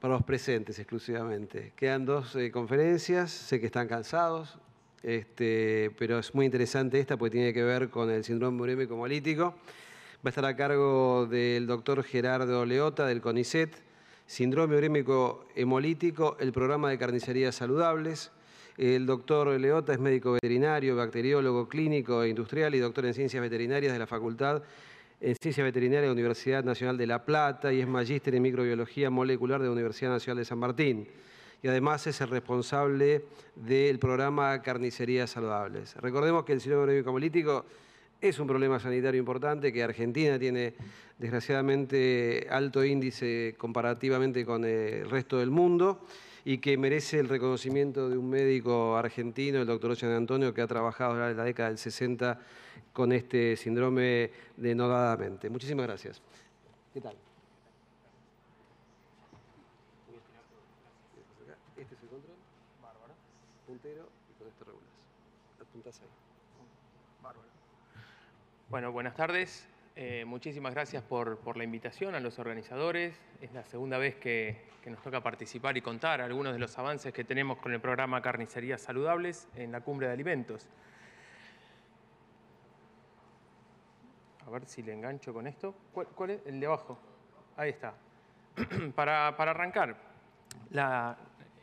para los presentes exclusivamente. Quedan dos eh, conferencias, sé que están cansados, este, pero es muy interesante esta porque tiene que ver con el síndrome urémico hemolítico. Va a estar a cargo del doctor Gerardo Leota del CONICET, síndrome urémico hemolítico, el programa de carnicerías saludables. El doctor Leota es médico veterinario, bacteriólogo clínico e industrial y doctor en ciencias veterinarias de la Facultad en Ciencia Veterinaria de la Universidad Nacional de La Plata y es magíster en Microbiología Molecular de la Universidad Nacional de San Martín. Y además es el responsable del programa Carnicerías Saludables. Recordemos que el síndrome es un problema sanitario importante que Argentina tiene desgraciadamente alto índice comparativamente con el resto del mundo y que merece el reconocimiento de un médico argentino, el doctor Ocean Antonio, que ha trabajado en la década del 60 con este síndrome denodadamente. Muchísimas gracias. ¿Qué tal? Este es el control. Bárbaro. Puntero y con esto Bárbaro. Bueno, buenas tardes. Eh, muchísimas gracias por, la invitación a los organizadores. Es la segunda vez que, nos toca participar y contar algunos de los avances que tenemos con el programa Carnicerías Saludables en la Cumbre de Alimentos. A ver si le engancho con esto. ¿Cuál, es? El de abajo. Ahí está. para, arrancar, la,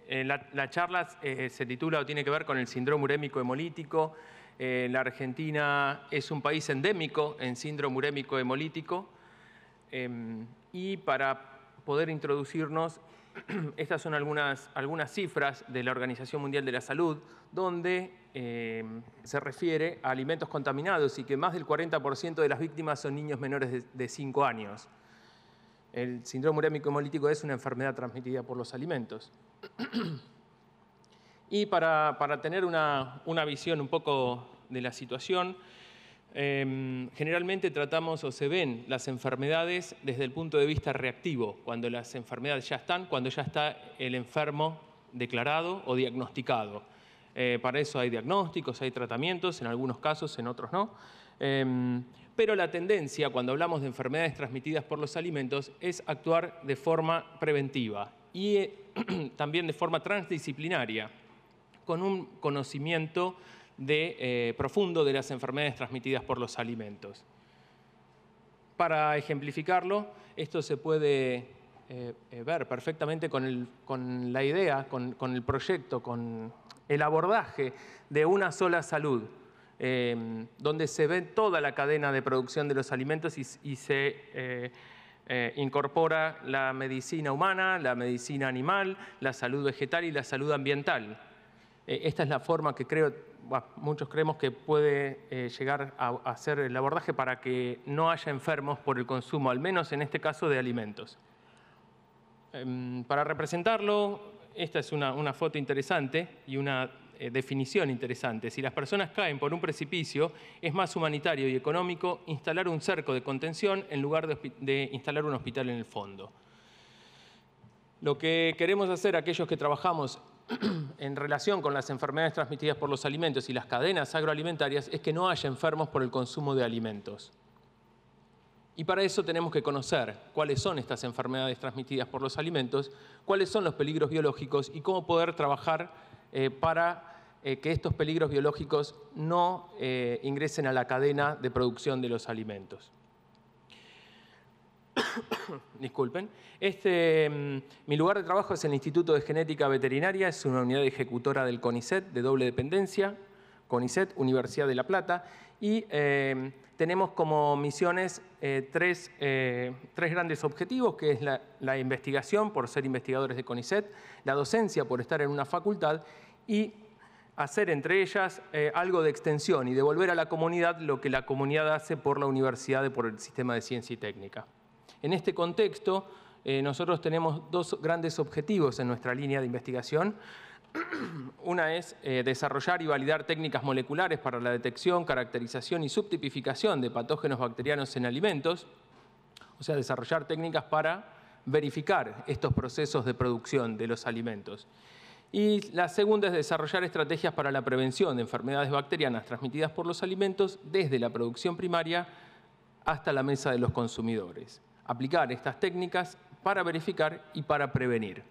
eh, charla eh, se titula o tiene que ver con el síndrome urémico hemolítico, la Argentina es un país endémico en síndrome urémico hemolítico em, y para poder introducirnos, estas son algunas, algunas cifras de la Organización Mundial de la Salud, donde em, se refiere a alimentos contaminados y que más del 40% de las víctimas son niños menores de, de 5 años. El síndrome urémico hemolítico es una enfermedad transmitida por los alimentos. Y para, tener una, visión un poco de la situación, em, generalmente tratamos o se ven las enfermedades desde el punto de vista reactivo, cuando las enfermedades ya están, cuando ya está el enfermo declarado o diagnosticado. Eh, para eso hay diagnósticos, hay tratamientos, en algunos casos, en otros no. Em, pero la tendencia, cuando hablamos de enfermedades transmitidas por los alimentos, es actuar de forma preventiva y eh, también de forma transdisciplinaria con un conocimiento eh, profundo de las enfermedades transmitidas por los alimentos. Para ejemplificarlo, esto se puede eh, eh, ver perfectamente con, la idea, con, el proyecto, con el abordaje de una sola salud, em, donde se ve toda la cadena de producción de los alimentos y, se... incorpora la medicina humana, la medicina animal, la salud vegetal y la salud ambiental. Eh, esta es la forma que creo, muchos creemos que puede eh, llegar a, hacer el abordaje para que no haya enfermos por el consumo, al menos en este caso de alimentos. Em, para representarlo, esta es una, foto interesante y una eh, definición interesante. Si las personas caen por un precipicio, es más humanitario y económico instalar un cerco de contención en lugar de, de instalar un hospital en el fondo. Lo que queremos hacer aquellos que trabajamos en relación con las enfermedades transmitidas por los alimentos y las cadenas agroalimentarias es que no haya enfermos por el consumo de alimentos. Y para eso tenemos que conocer cuáles son estas enfermedades transmitidas por los alimentos, cuáles son los peligros biológicos y cómo poder trabajar eh, para eh, que estos peligros biológicos no eh, ingresen a la cadena de producción de los alimentos. disculpen. Este, mm, mi lugar de trabajo es el Instituto de Genética Veterinaria, es una unidad ejecutora del CONICET de doble dependencia, CONICET, Universidad de La Plata, y eh, tenemos como misiones eh, eh, tres, grandes objetivos, que es la, la, investigación, por ser investigadores de CONICET, la docencia, por estar en una facultad, y hacer entre ellas algo de extensión y devolver a la comunidad lo que la comunidad hace por la universidad y por el sistema de ciencia y técnica. En este contexto, eh, nosotros tenemos dos grandes objetivos en nuestra línea de investigación. Una es eh, desarrollar y validar técnicas moleculares para la detección, caracterización y subtipificación de patógenos bacterianos en alimentos, o sea, desarrollar técnicas para verificar estos procesos de producción de los alimentos. Y la segunda es desarrollar estrategias para la prevención de enfermedades bacterianas transmitidas por los alimentos desde la producción primaria hasta la mesa de los consumidores aplicar estas técnicas para verificar y para prevenir.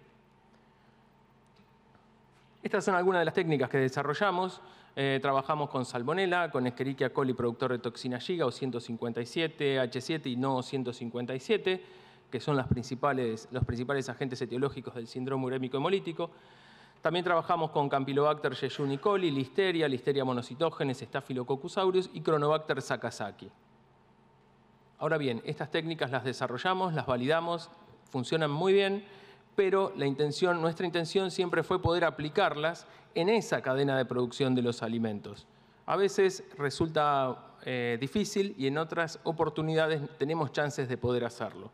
Estas son algunas de las técnicas que desarrollamos. Eh, trabajamos con Salmonella, con Escherichia coli productor de toxina giga o 157, H7 y no 157, que son los principales agentes etiológicos del síndrome urémico hemolítico. También trabajamos con Campylobacter jejuni coli, Listeria, Listeria monocitógenes, Staphylococcus aureus y Cronobacter sakazaki. Ahora bien, estas técnicas las desarrollamos, las validamos, funcionan muy bien, pero nuestra intención siempre fue poder aplicarlas en esa cadena de producción de los alimentos. A veces resulta eh, difícil y en otras oportunidades tenemos chances de poder hacerlo.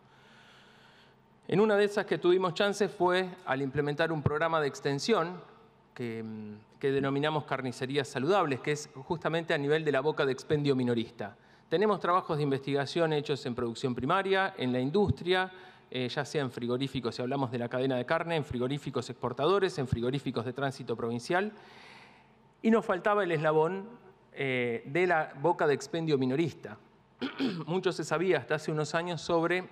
En una de esas que tuvimos chances fue al implementar un programa de extensión que mm, denominamos carnicerías saludables, que es justamente a nivel de la boca de expendio minorista. Tenemos trabajos de investigación hechos en producción primaria, en la industria, eh, ya sea en frigoríficos, si hablamos de la cadena de carne, en frigoríficos exportadores, en frigoríficos de tránsito provincial. Y nos faltaba el eslabón eh, de la boca de expendio minorista. Mucho se sabía hasta hace unos años sobre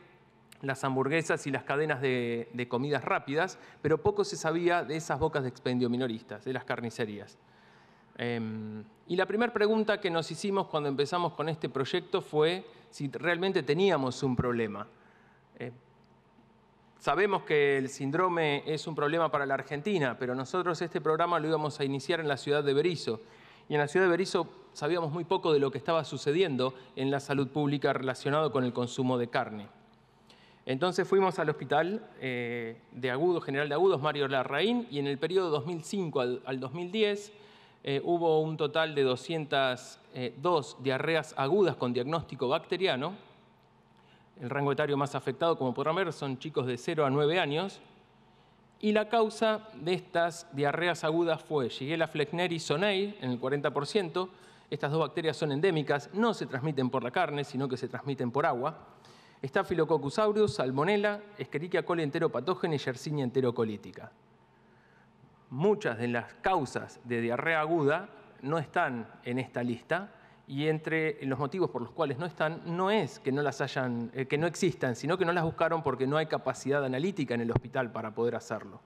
las hamburguesas y las cadenas de comidas rápidas, pero poco se sabía de esas bocas de expendio minoristas, de las carnicerías. Em, y la primera pregunta que nos hicimos cuando empezamos con este proyecto fue si realmente teníamos un problema. Eh, sabemos que el síndrome es un problema para la Argentina, pero nosotros este programa lo íbamos a iniciar en la ciudad de Berizo. Y en la ciudad de Berizo sabíamos muy poco de lo que estaba sucediendo en la salud pública relacionado con el consumo de carne. Entonces fuimos al hospital eh, de agudos, general de agudos, Mario Larraín, y en el periodo 2005 al 2010 eh, hubo un total de 202 eh, diarreas agudas con diagnóstico bacteriano. El rango etario más afectado, como podrán ver, son chicos de 0 a 9 años. Y la causa de estas diarreas agudas fue Shigella y sonei en el 40%. Estas dos bacterias son endémicas, no se transmiten por la carne, sino que se transmiten por agua. Staphylococcus aureus, Salmonella, Escherichia coli enteropatógena y Yersinia enterocolítica muchas de las causas de diarrea aguda no están en esta lista y entre los motivos por los cuales no están no es que no las hayan eh, que no existan, sino que no las buscaron porque no hay capacidad analítica en el hospital para poder hacerlo.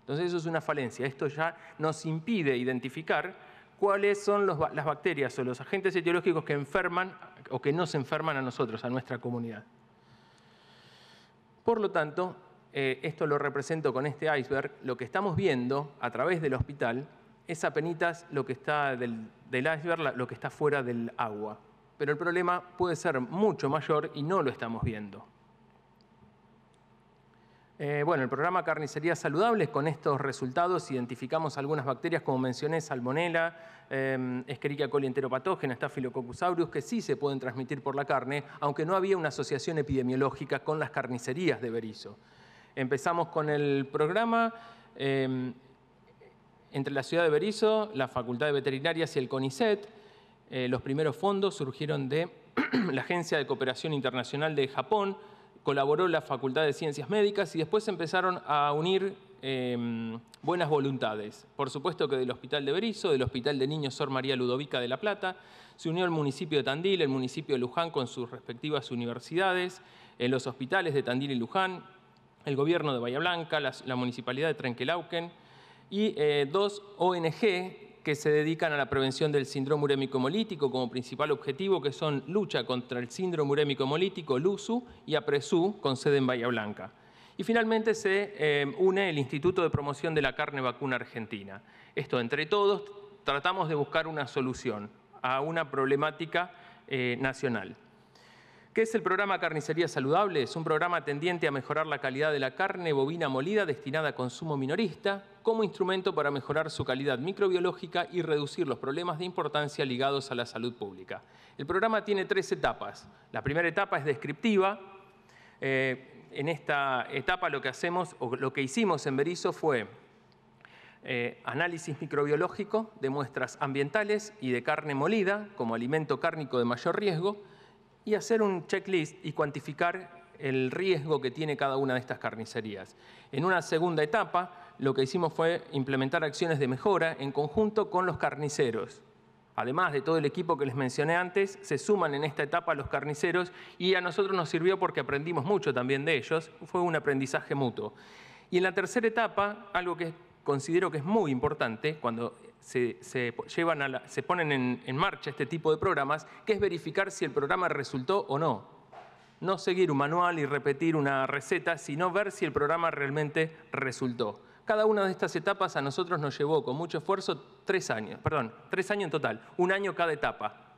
Entonces eso es una falencia, esto ya nos impide identificar cuáles son las bacterias o los agentes etiológicos que enferman o que se enferman a nosotros, a nuestra comunidad. Por lo tanto, eh, esto lo represento con este iceberg, lo que estamos viendo a través del hospital es apenas lo que está del, iceberg, lo que está fuera del agua. Pero el problema puede ser mucho mayor y no lo estamos viendo. Eh, bueno, el programa Carnicerías Saludables, con estos resultados identificamos algunas bacterias, como mencioné, salmonella, eh, escherichia coli enteropatógena, staphylococcus aureus, que sí se pueden transmitir por la carne, aunque no había una asociación epidemiológica con las carnicerías de Berizo. Empezamos con el programa. Em, entre la ciudad de Berizo, la Facultad de Veterinarias y el CONICET, eh, los primeros fondos surgieron de la Agencia de Cooperación Internacional de Japón, colaboró la Facultad de Ciencias Médicas y después empezaron a unir em, buenas voluntades. Por supuesto que del Hospital de Berizo, del Hospital de Niños Sor María Ludovica de La Plata, se unió el municipio de Tandil, el municipio de Luján con sus respectivas universidades, en los hospitales de Tandil y Luján, el gobierno de Bahía Blanca, la, municipalidad de Trenquelauquen y eh, dos ONG que se dedican a la prevención del síndrome urémico hemolítico como principal objetivo, que son lucha contra el síndrome urémico hemolítico, LUSU, y APRESU, con sede en Bahía Blanca. Y finalmente se eh, une el Instituto de Promoción de la Carne Vacuna Argentina. Esto, entre todos, tratamos de buscar una solución a una problemática eh, nacional. ¿Qué es el programa Carnicería Saludable? Es un programa tendiente a mejorar la calidad de la carne bovina molida destinada a consumo minorista como instrumento para mejorar su calidad microbiológica y reducir los problemas de importancia ligados a la salud pública. El programa tiene tres etapas. La primera etapa es descriptiva. Eh, en esta etapa lo que hacemos lo que hicimos en Berizo fue eh, análisis microbiológico de muestras ambientales y de carne molida como alimento cárnico de mayor riesgo y hacer un checklist y cuantificar el riesgo que tiene cada una de estas carnicerías. En una segunda etapa, lo que hicimos fue implementar acciones de mejora en conjunto con los carniceros. Además de todo el equipo que les mencioné antes, se suman en esta etapa los carniceros y a nosotros nos sirvió porque aprendimos mucho también de ellos, fue un aprendizaje mutuo. Y en la tercera etapa, algo que considero que es muy importante cuando se, se, llevan a se ponen en, en, marcha este tipo de programas, que es verificar si el programa resultó o no. No seguir un manual y repetir una receta, sino ver si el programa realmente resultó. Cada una de estas etapas a nosotros nos llevó con mucho esfuerzo tres años, perdón, tres años en total, un año cada etapa.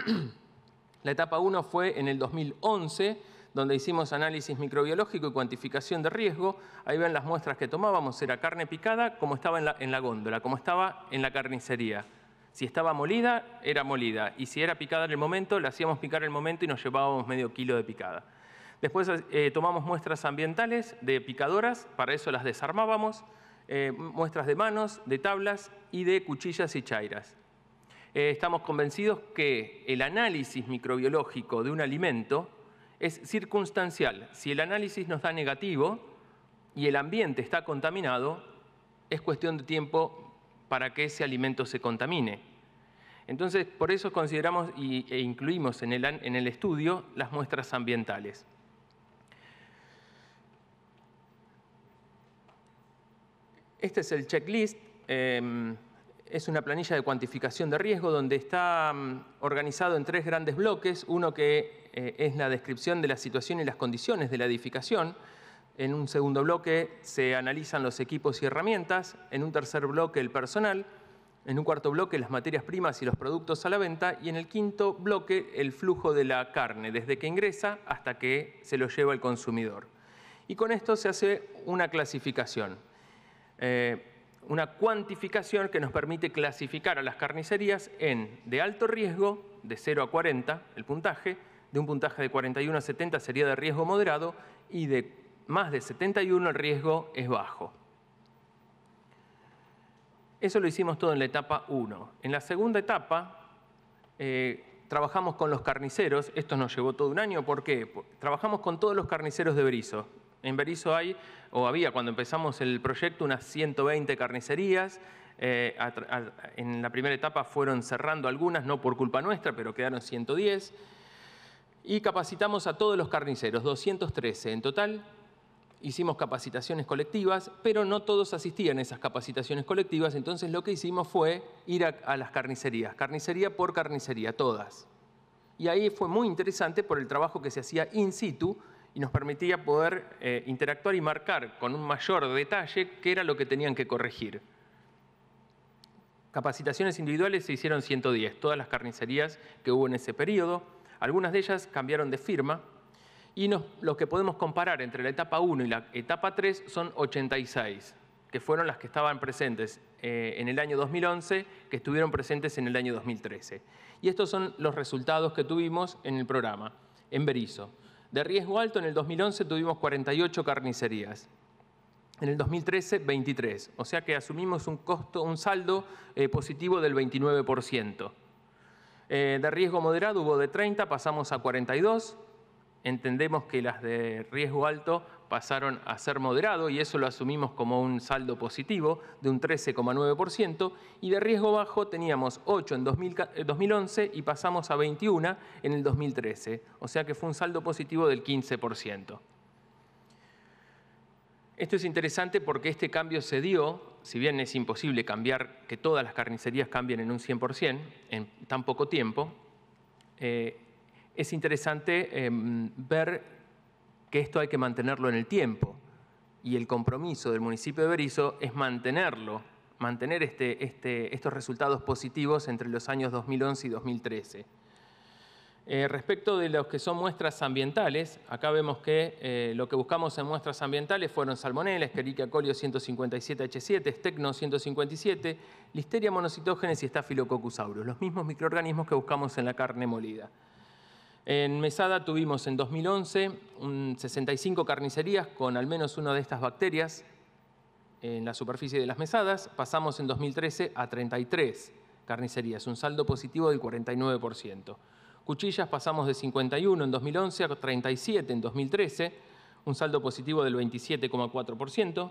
la etapa 1 fue en el 2011, donde hicimos análisis microbiológico y cuantificación de riesgo. Ahí ven las muestras que tomábamos, era carne picada como estaba en la, góndola, como estaba en la carnicería. Si estaba molida, era molida. Y si era picada en el momento, la hacíamos picar en el momento y nos llevábamos medio kilo de picada. Después eh, tomamos muestras ambientales de picadoras, para eso las desarmábamos, eh, muestras de manos, de tablas y de cuchillas y chairas. Eh, estamos convencidos que el análisis microbiológico de un alimento es circunstancial. Si el análisis nos da negativo y el ambiente está contaminado, es cuestión de tiempo para que ese alimento se contamine. Entonces, por eso consideramos e incluimos en el, estudio las muestras ambientales. Este es el checklist. Em, es una planilla de cuantificación de riesgo donde está mm, organizado en tres grandes bloques, uno que eh, es la descripción de la situación y las condiciones de la edificación, en un segundo bloque se analizan los equipos y herramientas, en un tercer bloque el personal, en un cuarto bloque las materias primas y los productos a la venta y en el quinto bloque el flujo de la carne, desde que ingresa hasta que se lo lleva el consumidor. Y con esto se hace una clasificación. Eh, una cuantificación que nos permite clasificar a las carnicerías en de alto riesgo, de 0 a 40 el puntaje, de un puntaje de 41 a 70 sería de riesgo moderado y de más de 71 el riesgo es bajo. Eso lo hicimos todo en la etapa 1. En la segunda etapa eh, trabajamos con los carniceros, esto nos llevó todo un año, ¿por qué? Trabajamos con todos los carniceros de Berizo, en Berizo hay, o había cuando empezamos el proyecto, unas 120 carnicerías. Eh, en la primera etapa fueron cerrando algunas, no por culpa nuestra, pero quedaron 110. Y capacitamos a todos los carniceros, 213 en total. Hicimos capacitaciones colectivas, pero no todos asistían a esas capacitaciones colectivas, entonces lo que hicimos fue ir a las carnicerías, carnicería por carnicería, todas. Y ahí fue muy interesante por el trabajo que se hacía in situ, y nos permitía poder eh, interactuar y marcar con un mayor detalle qué era lo que tenían que corregir. Capacitaciones individuales se hicieron 110, todas las carnicerías que hubo en ese periodo. Algunas de ellas cambiaron de firma y nos, lo que podemos comparar entre la etapa 1 y la etapa 3 son 86, que fueron las que estaban presentes eh, en el año 2011, que estuvieron presentes en el año 2013. Y estos son los resultados que tuvimos en el programa, en Berizo. De riesgo alto, en el 2011 tuvimos 48 carnicerías. En el 2013, 23. O sea que asumimos un, costo, un saldo eh, positivo del 29%. Eh, de riesgo moderado hubo de 30, pasamos a 42 entendemos que las de riesgo alto pasaron a ser moderado y eso lo asumimos como un saldo positivo de un 13,9% y de riesgo bajo teníamos 8 en 2011 eh, y pasamos a 21 en el 2013, o sea que fue un saldo positivo del 15%. Esto es interesante porque este cambio se dio, si bien es imposible cambiar que todas las carnicerías cambien en un 100% en tan poco tiempo, eh, es interesante em, ver que esto hay que mantenerlo en el tiempo y el compromiso del municipio de Berizo es mantenerlo, mantener este, este, estos resultados positivos entre los años 2011 y 2013. Eh, respecto de los que son muestras ambientales, acá vemos que eh, lo que buscamos en muestras ambientales fueron salmonella, Escherichia coli 157H7, Stecno 157, Listeria monocitógenes y Staphylococcus aureus, los mismos microorganismos que buscamos en la carne molida. En Mesada tuvimos en 2011 65 carnicerías con al menos una de estas bacterias en la superficie de las mesadas. Pasamos en 2013 a 33 carnicerías, un saldo positivo del 49%. Cuchillas pasamos de 51 en 2011 a 37 en 2013, un saldo positivo del 27,4%.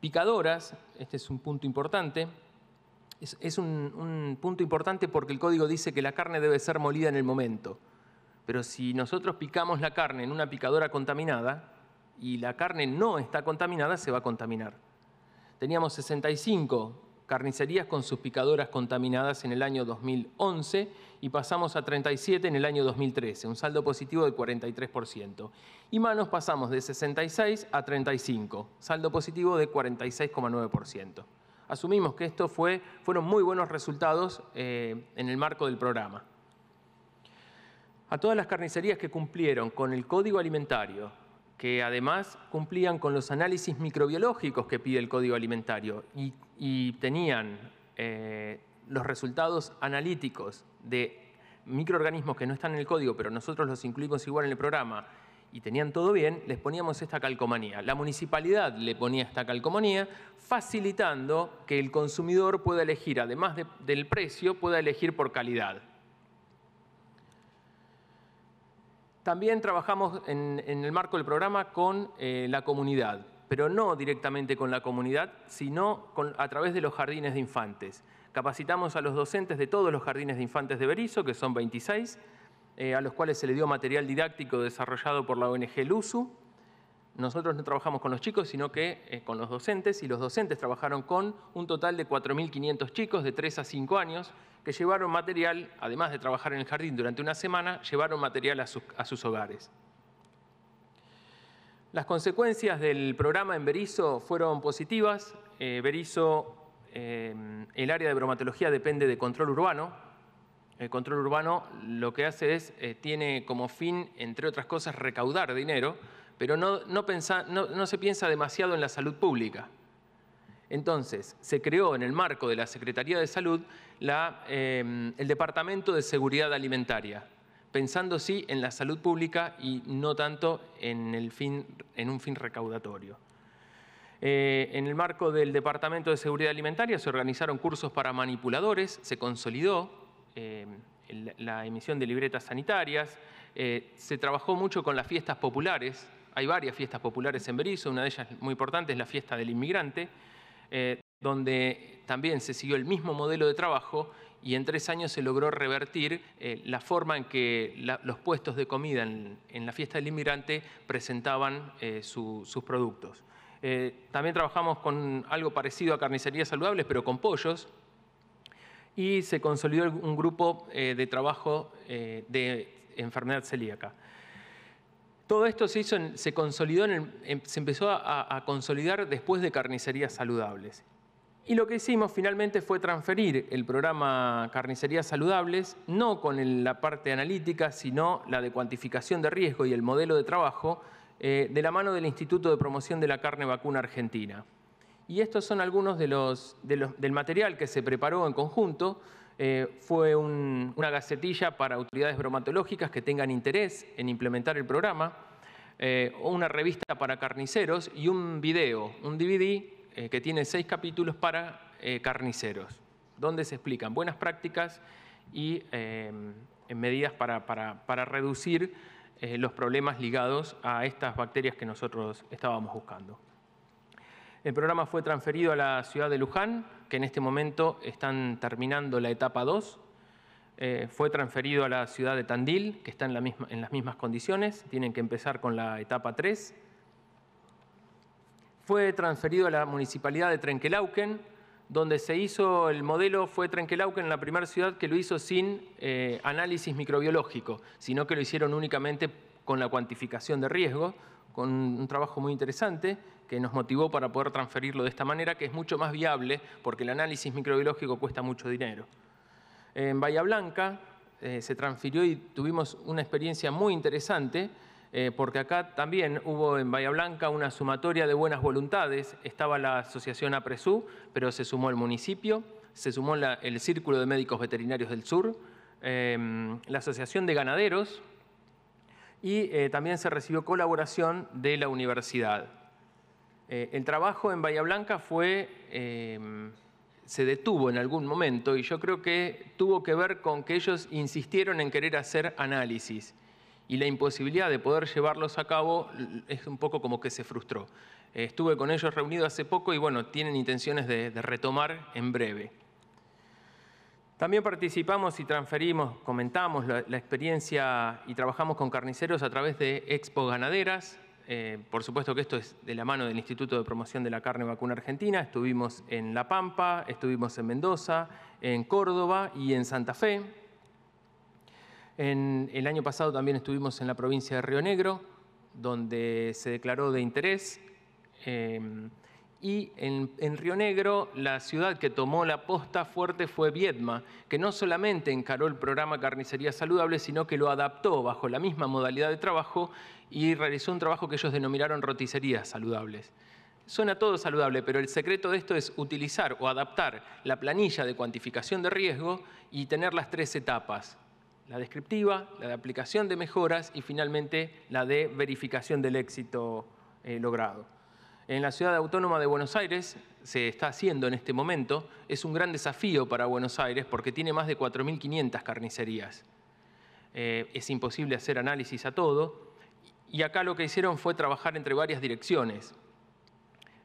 Picadoras, este es un punto importante, es, un punto importante porque el código dice que la carne debe ser molida en el momento. Pero si nosotros picamos la carne en una picadora contaminada y la carne no está contaminada, se va a contaminar. Teníamos 65 carnicerías con sus picadoras contaminadas en el año 2011 y pasamos a 37 en el año 2013, un saldo positivo de 43%. Y manos pasamos de 66 a 35, saldo positivo de 46,9%. Asumimos que esto fueron muy buenos resultados eh, en el marco del programa a todas las carnicerías que cumplieron con el código alimentario, que además cumplían con los análisis microbiológicos que pide el código alimentario y, tenían eh, los resultados analíticos de microorganismos que no están en el código, pero nosotros los incluimos igual en el programa, y tenían todo bien, les poníamos esta calcomanía. La municipalidad le ponía esta calcomanía, facilitando que el consumidor pueda elegir, además del precio, pueda elegir por calidad. También trabajamos en, el marco del programa con eh, la comunidad, pero no directamente con la comunidad, sino a través de los jardines de infantes. Capacitamos a los docentes de todos los jardines de infantes de Berizo, que son 26, eh, a los cuales se le dio material didáctico desarrollado por la ONG LUSU. Nosotros no trabajamos con los chicos, sino que eh, con los docentes, y los docentes trabajaron con un total de 4.500 chicos de 3 a 5 años, que llevaron material, además de trabajar en el jardín durante una semana, llevaron material a sus, hogares. Las consecuencias del programa en Berizo fueron positivas. Eh, Berizo, eh, el área de bromatología depende de control urbano. El control urbano lo que hace es, eh, tiene como fin, entre otras cosas, recaudar dinero, pero no se piensa demasiado en la salud pública. Entonces, se creó en el marco de la Secretaría de Salud eh, el Departamento de Seguridad Alimentaria, pensando sí en la salud pública y no tanto en, un fin recaudatorio. Eh, en el marco del Departamento de Seguridad Alimentaria se organizaron cursos para manipuladores, se consolidó eh, la emisión de libretas sanitarias, se trabajó mucho con las fiestas populares, hay varias fiestas populares en Berizo, una de ellas muy importante es la fiesta del inmigrante, eh, donde también se siguió el mismo modelo de trabajo y en tres años se logró revertir eh, la forma en que los puestos de comida en, la fiesta del inmigrante presentaban eh, sus productos. también trabajamos con algo parecido a carnicerías saludables, pero con pollos, y se consolidó un grupo de trabajo de enfermedad celíaca. Todo esto se, consolidó, em, se empezó a, consolidar después de carnicerías saludables. Y lo que hicimos finalmente fue transferir el programa Carnicerías Saludables, no con la parte analítica, sino la de cuantificación de riesgo y el modelo de trabajo, eh, de la mano del Instituto de Promoción de la Carne Vacuna Argentina. Y estos son algunos del material que se preparó en conjunto eh, fue una gacetilla para autoridades bromatológicas que tengan interés en implementar el programa, eh, una revista para carniceros y un video, un DVD eh, que tiene seis capítulos para carniceros, donde se explican buenas prácticas y medidas para reducir los problemas ligados a estas bacterias que nosotros estábamos buscando. El programa fue transferido a la ciudad de Luján, que en este momento están terminando la etapa 2. Eh, fue transferido a la ciudad de Tandil, que está en, las mismas condiciones. Tienen que empezar con la etapa 3. Fue transferido a la municipalidad de Trenquelauquen, donde se hizo el modelo fue Trenquelauquen, la primera ciudad que lo hizo sin eh, análisis microbiológico, sino que lo hicieron únicamente con la cuantificación de riesgo, con un trabajo muy interesante que nos motivó para poder transferirlo de esta manera, que es mucho más viable porque el análisis microbiológico cuesta mucho dinero. En Bahía Blanca eh, se transfirió y tuvimos una experiencia muy interesante eh, porque acá también hubo en Bahía Blanca una sumatoria de buenas voluntades. Estaba la asociación APRESU, pero se sumó el municipio, se sumó el Círculo de Médicos Veterinarios del Sur, em, la Asociación de Ganaderos, y eh, también se recibió colaboración de la universidad. Eh, el trabajo en Bahía Blanca fue, em, se detuvo en algún momento y yo creo que tuvo que ver con que ellos insistieron en querer hacer análisis y la imposibilidad de poder llevarlos a cabo es un poco como que se frustró. Eh, estuve con ellos reunido hace poco y bueno, tienen intenciones de retomar en breve. También participamos y transferimos, comentamos la, experiencia y trabajamos con carniceros a través de Expo Ganaderas. Eh, por supuesto que esto es de la mano del Instituto de Promoción de la Carne Vacuna Argentina. Estuvimos en La Pampa, estuvimos en Mendoza, en Córdoba y en Santa Fe. el año pasado también estuvimos en la provincia de Río Negro, donde se declaró de interés. Eh, y en, Río Negro, la ciudad que tomó la posta fuerte fue Viedma, que no solamente encaró el programa Carnicería Saludable, sino que lo adaptó bajo la misma modalidad de trabajo y realizó un trabajo que ellos denominaron roticerías saludables. Suena todo saludable, pero el secreto de esto es utilizar o adaptar la planilla de cuantificación de riesgo y tener las tres etapas, la descriptiva, la de aplicación de mejoras y finalmente la de verificación del éxito eh, logrado en la ciudad autónoma de Buenos Aires se está haciendo en este momento. Es un gran desafío para Buenos Aires porque tiene más de 4.500 carnicerías. Eh, es imposible hacer análisis a todo. Y acá lo que hicieron fue trabajar entre varias direcciones.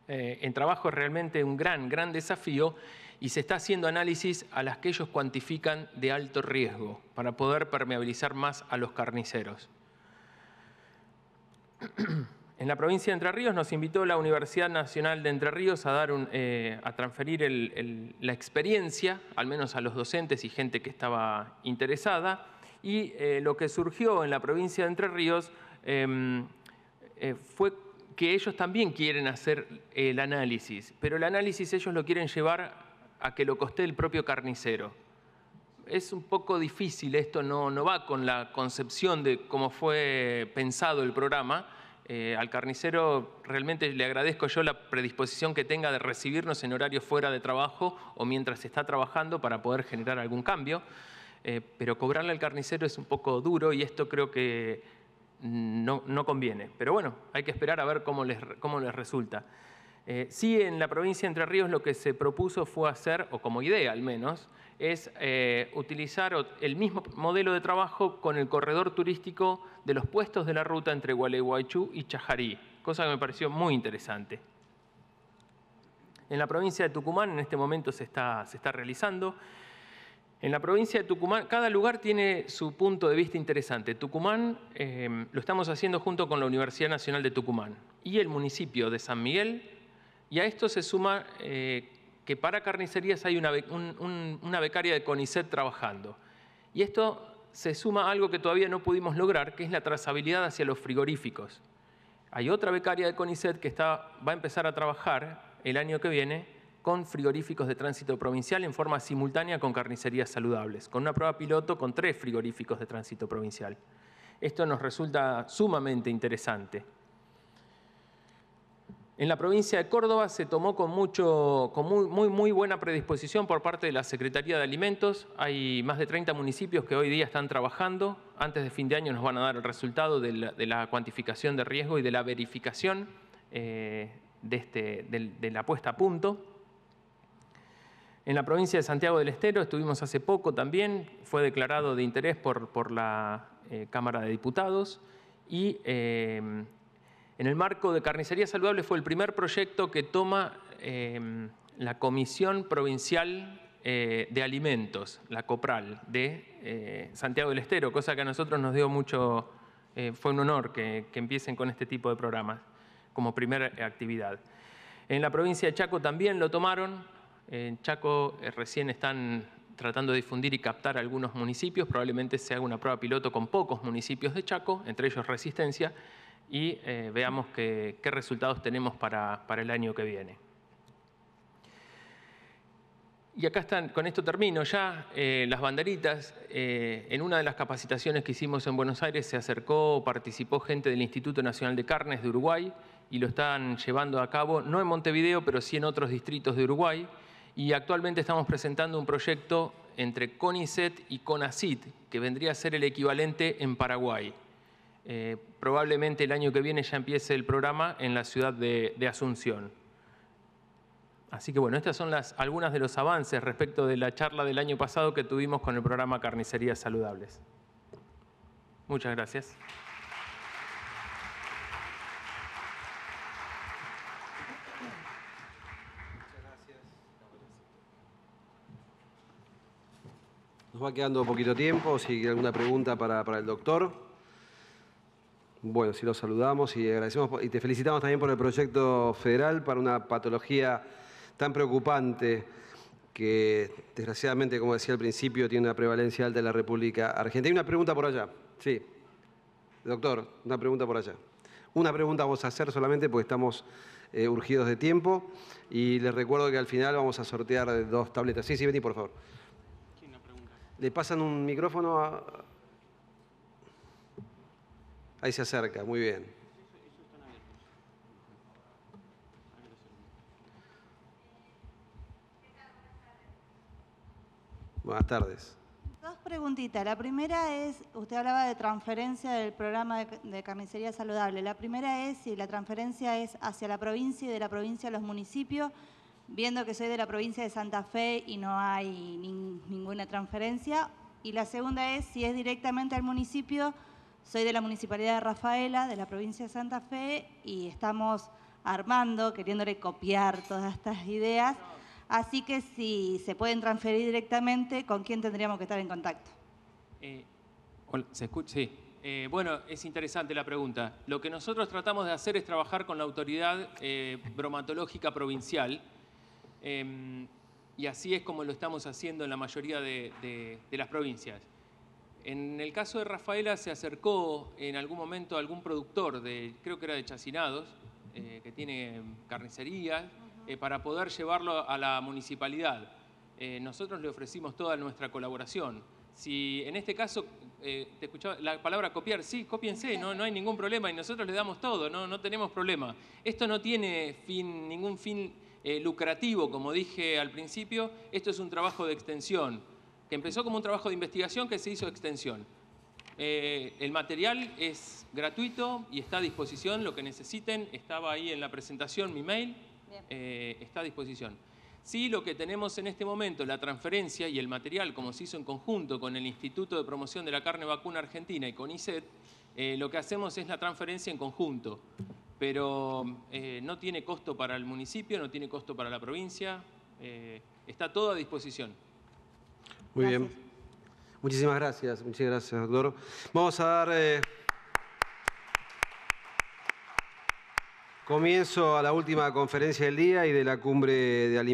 Eh, en trabajo es realmente un gran, gran desafío y se está haciendo análisis a las que ellos cuantifican de alto riesgo para poder permeabilizar más a los carniceros en la provincia de Entre Ríos nos invitó la Universidad Nacional de Entre Ríos a, dar eh, a transferir la experiencia, al menos a los docentes y gente que estaba interesada, y eh, lo que surgió en la provincia de Entre Ríos em, eh, fue que ellos también quieren hacer el análisis, pero el análisis ellos lo quieren llevar a que lo coste el propio carnicero. Es un poco difícil esto, no va con la concepción de cómo fue pensado el programa, eh, al carnicero realmente le agradezco yo la predisposición que tenga de recibirnos en horario fuera de trabajo o mientras está trabajando para poder generar algún cambio, eh, pero cobrarle al carnicero es un poco duro y esto creo que no, conviene. Pero bueno, hay que esperar a ver cómo les, resulta. Eh, sí, en la provincia de Entre Ríos lo que se propuso fue hacer, o como idea al menos, es eh, utilizar el mismo modelo de trabajo con el corredor turístico de los puestos de la ruta entre Gualeguaychú y Chajarí, cosa que me pareció muy interesante. En la provincia de Tucumán en este momento se está, se está realizando. En la provincia de Tucumán, cada lugar tiene su punto de vista interesante. Tucumán em, lo estamos haciendo junto con la Universidad Nacional de Tucumán y el municipio de San Miguel. Y a esto se suma eh, que para carnicerías hay una, becaria de CONICET trabajando. Y esto se suma a algo que todavía no pudimos lograr, que es la trazabilidad hacia los frigoríficos. Hay otra becaria de CONICET que va a empezar a trabajar el año que viene con frigoríficos de tránsito provincial en forma simultánea con carnicerías saludables, con una prueba piloto con tres frigoríficos de tránsito provincial. Esto nos resulta sumamente interesante en la provincia de Córdoba se tomó con, mucho, con muy, muy, buena predisposición por parte de la Secretaría de Alimentos. Hay más de 30 municipios que hoy día están trabajando. Antes de fin de año nos van a dar el resultado de la, cuantificación de riesgo y de la verificación eh, de, este, de, la puesta a punto. En la provincia de Santiago del Estero estuvimos hace poco también, fue declarado de interés por, por la eh, Cámara de Diputados y eh, en el marco de Carnicería Saludable fue el primer proyecto que toma em, la Comisión Provincial eh, de Alimentos, la COPRAL, de eh, Santiago del Estero, cosa que a nosotros nos dio mucho, eh, fue un honor que, que empiecen con este tipo de programas como primera actividad. En la provincia de Chaco también lo tomaron, en Chaco recién están tratando de difundir y captar algunos municipios, probablemente se haga una prueba piloto con pocos municipios de Chaco, entre ellos Resistencia, y eh, veamos qué, resultados tenemos para, el año que viene. Y acá están, con esto termino ya, eh, las banderitas. Eh, en una de las capacitaciones que hicimos en Buenos Aires se acercó, participó gente del Instituto Nacional de Carnes de Uruguay y lo están llevando a cabo, no en Montevideo, pero sí en otros distritos de Uruguay. Y actualmente estamos presentando un proyecto entre CONICET y CONACIT, que vendría a ser el equivalente en Paraguay. Eh, probablemente el año que viene ya empiece el programa en la ciudad de, Asunción. Así que bueno, estas son las, algunas de los avances respecto de la charla del año pasado que tuvimos con el programa Carnicerías Saludables. Muchas gracias. Nos va quedando poquito tiempo, si hay alguna pregunta para el doctor. Bueno, sí los saludamos y agradecemos y te felicitamos también por el proyecto federal para una patología tan preocupante que desgraciadamente, como decía al principio, tiene una prevalencia alta en la República Argentina. Hay una pregunta por allá. Sí. Doctor, una pregunta por allá. Una pregunta vamos a hacer solamente porque estamos eh, urgidos de tiempo y les recuerdo que al final vamos a sortear dos tabletas. Sí, sí, vení, por favor. Le pasan un micrófono a, Ahí se acerca, muy bien. Buenas tardes. Dos preguntitas. La primera es, usted hablaba de transferencia del programa de, camisería carnicería saludable. La primera es si la transferencia es hacia la provincia y de la provincia a los municipios, viendo que soy de la provincia de Santa Fe y no hay ninguna transferencia. Y la segunda es si es directamente al municipio soy de la Municipalidad de Rafaela, de la provincia de Santa Fe, y estamos armando, queriéndole copiar todas estas ideas. Así que si se pueden transferir directamente, ¿con quién tendríamos que estar en contacto? Eh, ¿se escucha? Sí. Eh, bueno, es interesante la pregunta. Lo que nosotros tratamos de hacer es trabajar con la autoridad eh, bromatológica provincial em, y así es como lo estamos haciendo en la mayoría de las provincias. En el caso de Rafaela se acercó en algún momento a algún productor, de, creo que era de Chacinados, eh, que tiene carnicería, eh, para poder llevarlo a la municipalidad. Eh, nosotros le ofrecimos toda nuestra colaboración. Si en este caso, te escuchaba la palabra copiar, sí, cópiense, no, no hay ningún problema y nosotros le damos todo, no, no tenemos problema. Esto no tiene fin, ningún fin lucrativo, como dije al principio, esto es un trabajo de extensión empezó como un trabajo de investigación que se hizo extensión. Eh, el material es gratuito y está a disposición, lo que necesiten, estaba ahí en la presentación mi mail, eh, está a disposición. Sí, lo que tenemos en este momento, la transferencia y el material, como se hizo en conjunto con el Instituto de Promoción de la Carne Vacuna Argentina y con ISET, eh, lo que hacemos es la transferencia en conjunto, pero no tiene costo para el municipio, no tiene costo para la provincia, está todo a disposición. Muy bien. Muchísimas gracias, muchas gracias, doctor. Vamos a dar eh, comienzo a la última conferencia del día y de la cumbre de alimentos.